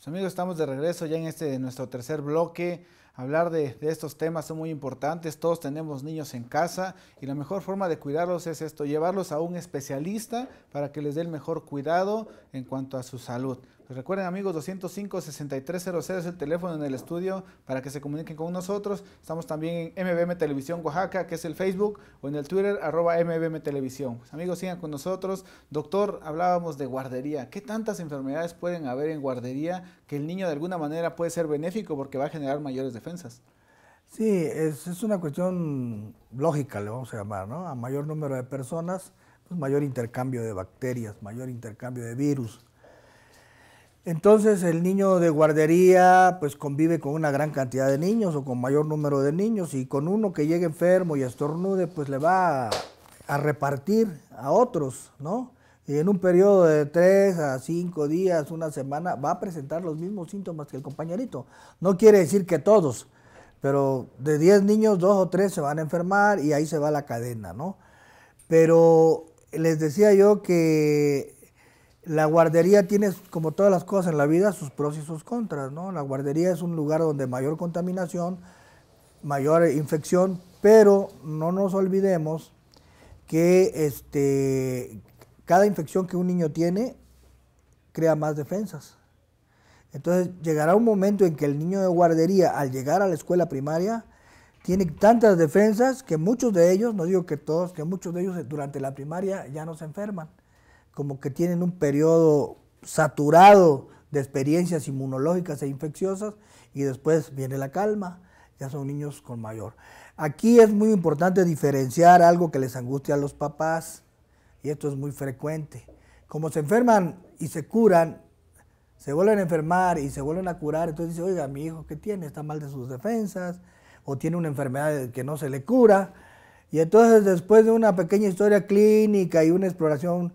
Pues, amigos, estamos de regreso ya en este nuestro tercer bloque hablar de, estos temas son muy importantes. Todos tenemos niños en casa y la mejor forma de cuidarlos es esto, llevarlos a un especialista para que les dé el mejor cuidado en cuanto a su salud. Pues recuerden amigos, 205-6300 es el teléfono en el estudio para que se comuniquen con nosotros. Estamos también en MBM Televisión Oaxaca, que es el Facebook, o en el Twitter, arroba MBM Televisión. Pues, amigos, sigan con nosotros. Doctor, hablábamos de guardería. ¿Qué tantas enfermedades pueden haber en guardería que el niño de alguna manera puede ser benéfico porque va a generar mayores defensas. Sí, es, una cuestión lógica, le vamos a llamar, ¿no? A mayor número de personas, pues mayor intercambio de bacterias, mayor intercambio de virus. Entonces el niño de guardería pues convive con una gran cantidad de niños o con mayor número de niños y con uno que llegue enfermo y estornude pues le va a repartir a otros, ¿no? y en un periodo de tres a cinco días, una semana, va a presentar los mismos síntomas que el compañerito. No quiere decir que todos, pero de 10 niños, dos o tres se van a enfermar y ahí se va la cadena, ¿no? Pero les decía yo que la guardería tiene, como todas las cosas en la vida, sus pros y sus contras, ¿no? La guardería es un lugar donde mayor contaminación, mayor infección, pero no nos olvidemos que este, cada infección que un niño tiene crea más defensas. Entonces llegará un momento en que el niño de guardería, al llegar a la escuela primaria, tiene tantas defensas que muchos de ellos, no digo que todos, que muchos de ellos durante la primaria ya no se enferman, como que tienen un periodo saturado de experiencias inmunológicas e infecciosas y después viene la calma, ya son niños con mayor. Aquí es muy importante diferenciar algo que les angustia a los papás y esto es muy frecuente. Como se enferman y se curan, se vuelven a enfermar y se vuelven a curar, entonces dice, oiga, mi hijo, ¿qué tiene? Está mal de sus defensas, o tiene una enfermedad que no se le cura. Y entonces después de una pequeña historia clínica y una exploración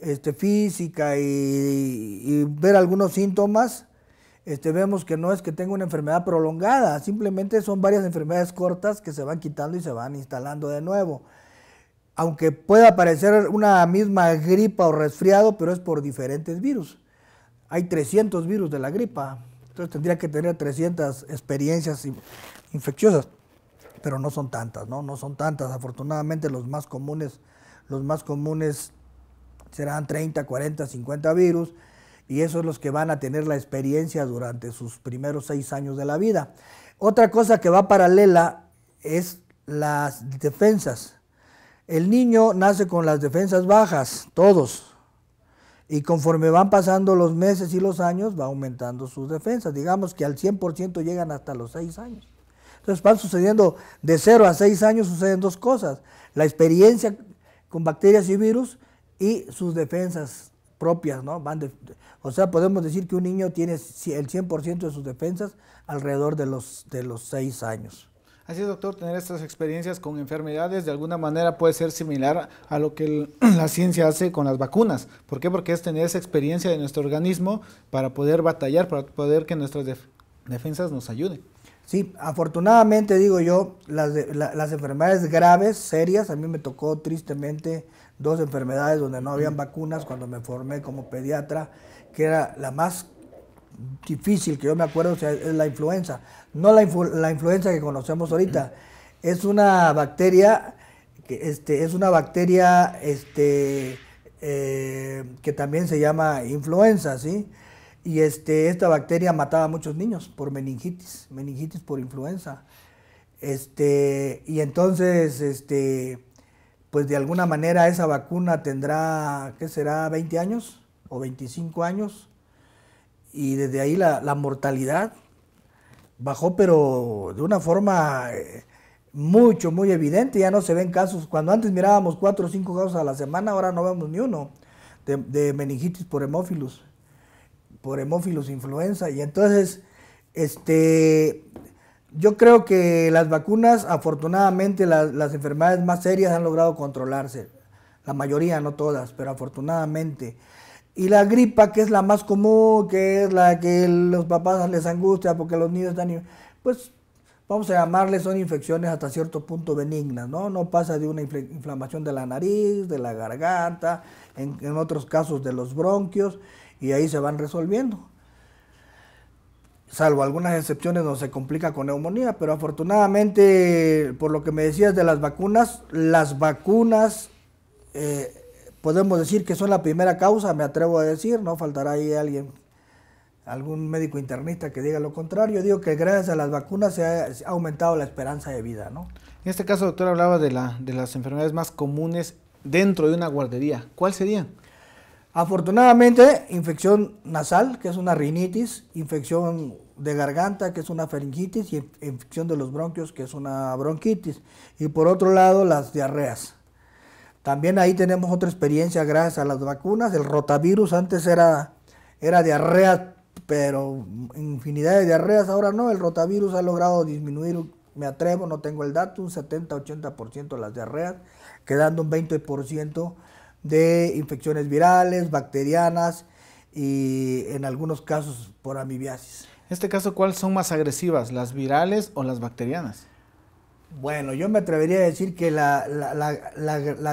este, física y, ver algunos síntomas, este, vemos que no es que tenga una enfermedad prolongada, simplemente son varias enfermedades cortas que se van quitando y se van instalando de nuevo aunque pueda parecer una misma gripa o resfriado, pero es por diferentes virus. Hay 300 virus de la gripa, entonces tendría que tener 300 experiencias infecciosas, pero no son tantas, ¿no? No son tantas. Afortunadamente los más comunes, los más comunes serán 30, 40, 50 virus, y esos son los que van a tener la experiencia durante sus primeros seis años de la vida. Otra cosa que va paralela es las defensas. El niño nace con las defensas bajas, todos. Y conforme van pasando los meses y los años, va aumentando sus defensas. Digamos que al 100% llegan hasta los 6 años. Entonces van sucediendo, de 0 a 6 años suceden dos cosas. La experiencia con bacterias y virus y sus defensas propias, ¿no? Van o sea, podemos decir que un niño tiene el 100% de sus defensas alrededor de los, de los 6 años. Así es, doctor, tener estas experiencias con enfermedades de alguna manera puede ser similar a lo que la ciencia hace con las vacunas. ¿Por qué? Porque es tener esa experiencia de nuestro organismo para poder batallar, para poder que nuestras defensas nos ayuden. Sí, afortunadamente digo yo, las, las enfermedades graves, serias, a mí me tocó tristemente dos enfermedades donde no habían vacunas cuando me formé como pediatra, que era la más difícil que yo me acuerdo es la influenza. No la, la influenza que conocemos ahorita. Es una bacteria que este, es una bacteria este, eh, que también se llama influenza, ¿sí? Y este, esta bacteria mataba a muchos niños por meningitis, meningitis por influenza. Este, y entonces, este, pues de alguna manera esa vacuna tendrá, ¿qué será? ¿20 años o 25 años? y desde ahí la, mortalidad bajó, pero de una forma eh, mucho, muy evidente. Ya no se ven casos. Cuando antes mirábamos cuatro o cinco casos a la semana, ahora no vemos ni uno de, meningitis por hemófilos, por hemófilos influenza. Y entonces, este, yo creo que las vacunas, afortunadamente, las, las enfermedades más serias han logrado controlarse. La mayoría, no todas, pero afortunadamente. Y la gripa, que es la más común, que es la que los papás les angustia porque los niños están... Pues vamos a llamarle, son infecciones hasta cierto punto benignas, ¿no? No pasa de una inflamación de la nariz, de la garganta, en, otros casos de los bronquios, y ahí se van resolviendo. Salvo algunas excepciones no se complica con neumonía, pero afortunadamente, por lo que me decías de las vacunas, las vacunas eh, podemos decir que son la primera causa, me atrevo a decir, no faltará ahí alguien, algún médico internista que diga lo contrario. digo que gracias a las vacunas se ha, aumentado la esperanza de vida, ¿no? En este caso, doctor, hablaba de, la, de las enfermedades más comunes dentro de una guardería. ¿Cuál sería? Afortunadamente, infección nasal, que es una rinitis, infección de garganta, que es una faringitis, y infección de los bronquios, que es una bronquitis. Y por otro lado, las diarreas. También ahí tenemos otra experiencia gracias a las vacunas. El rotavirus antes era, era diarrea, pero infinidad de diarreas. Ahora no, el rotavirus ha logrado disminuir, me atrevo, no tengo el dato, un 70-80% de las diarreas, quedando un 20% de infecciones virales, bacterianas y en algunos casos por amibiasis. En este caso, ¿cuáles son más agresivas, las virales o las bacterianas? Bueno, yo me atrevería a decir que la,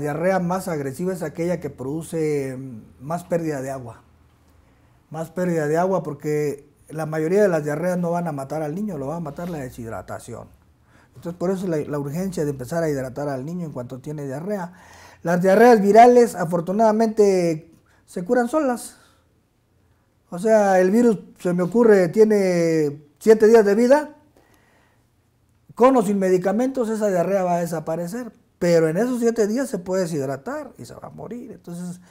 diarrea más agresiva es aquella que produce mm, más pérdida de agua. Más pérdida de agua porque la mayoría de las diarreas no van a matar al niño, lo va a matar la deshidratación. Entonces por eso la, urgencia de empezar a hidratar al niño en cuanto tiene diarrea. Las diarreas virales afortunadamente se curan solas. O sea, el virus, se me ocurre, tiene siete días de vida, con o sin medicamentos esa diarrea va a desaparecer, pero en esos siete días se puede deshidratar y se va a morir. Entonces,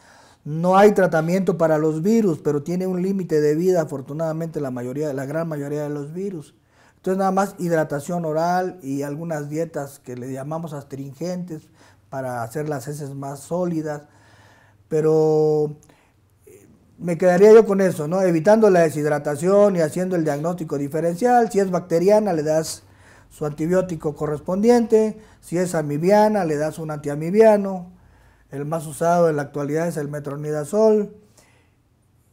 no hay tratamiento para los virus, pero tiene un límite de vida, afortunadamente, la, mayoría, la gran mayoría de los virus. Entonces, nada más hidratación oral y algunas dietas que le llamamos astringentes para hacer las heces más sólidas. Pero eh, me quedaría yo con eso, ¿no? Evitando la deshidratación y haciendo el diagnóstico diferencial. Si es bacteriana, le das su antibiótico correspondiente. Si es amibiana, le das un antiamibiano. El más usado en la actualidad es el metronidazol.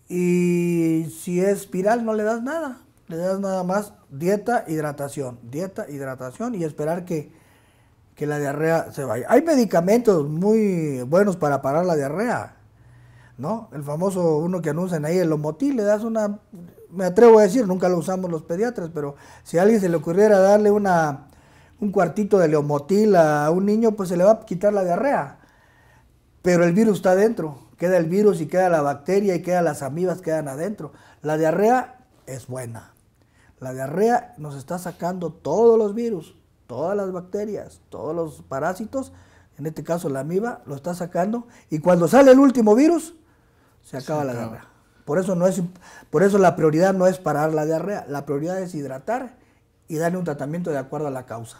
Y si es espiral, no le das nada. Le das nada más dieta, hidratación. Dieta, hidratación y esperar que, que la diarrea se vaya. Hay medicamentos muy buenos para parar la diarrea. ¿no? El famoso uno que anuncian ahí, el omotil, le das una, me atrevo a decir, nunca lo usamos los pediatras, pero si a alguien se le ocurriera darle una, un cuartito de leomotil a un niño, pues se le va a quitar la diarrea. Pero el virus está adentro, queda el virus y queda la bacteria y queda las amibas, quedan adentro. La diarrea es buena. La diarrea nos está sacando todos los virus, todas las bacterias, todos los parásitos, en este caso la amiba, lo está sacando. Y cuando sale el último virus, se acaba la diarrea. Por eso, por eso la prioridad no es parar la diarrea, la prioridad es hidratar y darle un tratamiento de acuerdo a la causa.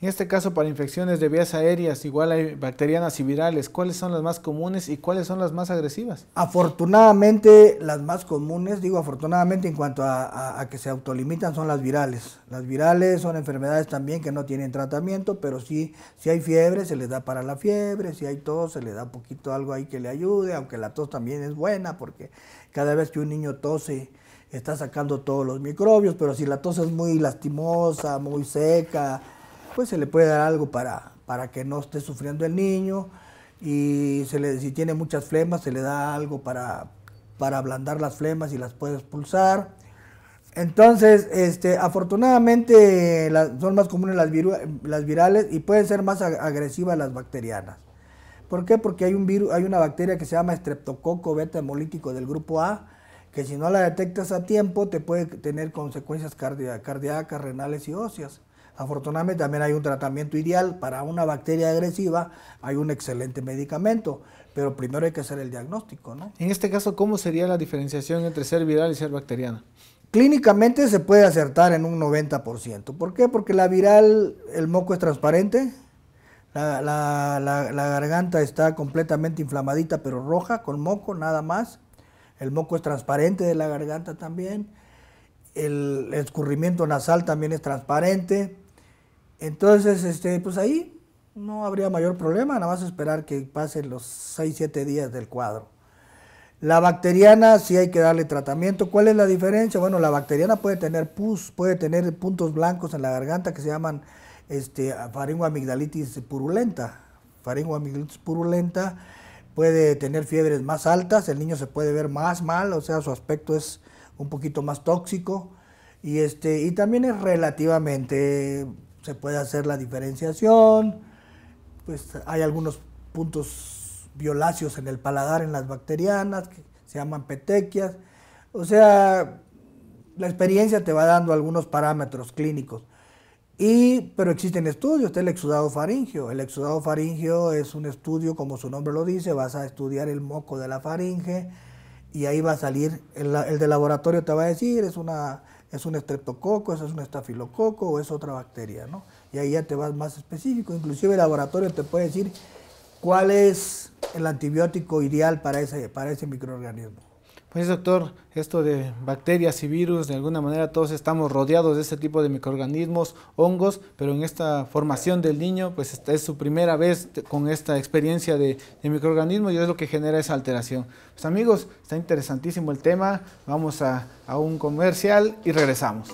En este caso, para infecciones de vías aéreas, igual hay bacterianas y virales, ¿cuáles son las más comunes y cuáles son las más agresivas? Afortunadamente, las más comunes, digo afortunadamente en cuanto a, que se autolimitan, son las virales. Las virales son enfermedades también que no tienen tratamiento, pero sí, si hay fiebre, se les da para la fiebre, si hay tos, se le da poquito algo ahí que le ayude, aunque la tos también es buena, porque cada vez que un niño tose, está sacando todos los microbios, pero si la tos es muy lastimosa, muy seca, pues se le puede dar algo para, que no esté sufriendo el niño y se si tiene muchas flemas se le da algo para, ablandar las flemas y las puede expulsar. Entonces, este, afortunadamente son más comunes las, virales y pueden ser más agresivas las bacterianas. ¿Por qué? Porque hay, un hay una bacteria que se llama estreptococo beta hemolítico del grupo A, que si no la detectas a tiempo te puede tener consecuencias cardíacas, renales y óseas. Afortunadamente también hay un tratamiento ideal para una bacteria agresiva, hay un excelente medicamento, pero primero hay que hacer el diagnóstico, En este caso, ¿cómo sería la diferenciación entre ser viral y ser bacteriana? Clínicamente se puede acertar en un 90%. ¿Por qué? Porque la viral, el moco es transparente, la, garganta está completamente inflamadita, pero roja, con moco, nada más. El moco es transparente de la garganta también. El escurrimiento nasal también es transparente. Entonces, este, pues ahí no habría mayor problema, nada más esperar que pasen los 6-7 días del cuadro. La bacteriana sí hay que darle tratamiento. ¿Cuál es la diferencia? Bueno, la bacteriana puede tener pus, puede tener puntos blancos en la garganta que se llaman este, faringoamigdalitis purulenta. Faringoamigdalitis purulenta puede tener fiebres más altas, el niño se puede ver más mal, o sea, su aspecto es un poquito más tóxico y, este, y también es relativamente se puede hacer la diferenciación, pues hay algunos puntos violáceos en el paladar en las bacterianas, que se llaman petequias, o sea, la experiencia te va dando algunos parámetros clínicos. Y, pero existen estudios, está el exudado faringio. El exudado faringio es un estudio, como su nombre lo dice, vas a estudiar el moco de la faringe y ahí va a salir, el, el de laboratorio te va a decir, es una es un estreptococo, eso es un estafilococo o es otra bacteria, ¿no? Y ahí ya te vas más específico. Inclusive el laboratorio te puede decir cuál es el antibiótico ideal para ese, para ese microorganismo. Pues doctor, esto de bacterias y virus, de alguna manera todos estamos rodeados de este tipo de microorganismos, hongos, pero en esta formación del niño, pues es su primera vez con esta experiencia de, microorganismos y es lo que genera esa alteración. Pues amigos, está interesantísimo el tema, vamos a un comercial y regresamos.